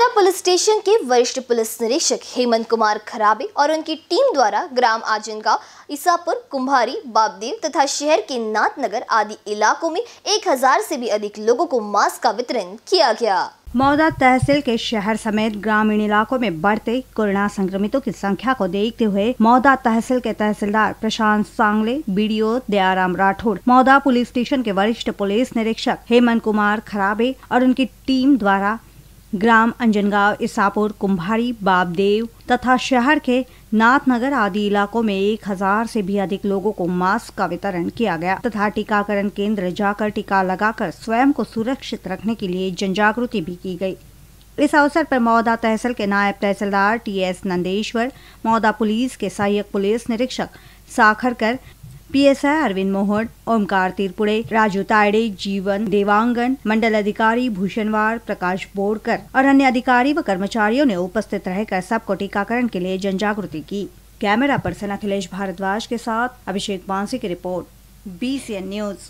Nawada police station के वरिष्ठ police निरीक्षक हेमंत कुमार खराबे और उनकी टीम द्वारा ग्राम आजनगांव ईसापुर कुंभारी बाबदेव तथा शहर के नाथनगर आदि इलाकों में 1000 से भी अधिक लोगों को मास्क का वितरण किया गया मौदा तहसील के शहर समेत ग्रामीण इलाकों में बढ़ते कोरोना संक्रमितों की संख्या को देखते हुए मौदा तहसील के तहसीलदार Prashant Sangle BDO Dayaram Rathod Mauda police station के वरिष्ठ पुलिस निरीक्षक हेमंत कुमार खराबे और उनकी टीम द्वारा ग्राम अंजनगांव ईसापुर कुम्भारी बाबदेव तथा शहर के नाथनगर आदि इलाकों में एक हजार से भी अधिक लोगों को मास्क का वितरण किया गया तथा टीकाकरण केंद्र जाकर टीका लगाकर स्वयं को सुरक्षित रखने के लिए जन जागृति भी की गई इस अवसर पर मौदा तहसील के नायब तहसीलदार T S Nandeshwar Mauda police के सहायक पुलिस निरीक्षक साखरकर पीएसआई अरविंद मोहन ओमकार तिरपुड़े राजू तायड़े जीवन देवांगन मंडल अधिकारी भूषणवार प्रकाश बोरकर और अन्य अधिकारी व कर्मचारियों ने उपस्थित रहकर सबको टीकाकरण के लिए जन जागृति की कैमरा पर्सन अखिलेश भारद्वाज के साथ अभिषेक बांसी की रिपोर्ट बी न्यूज़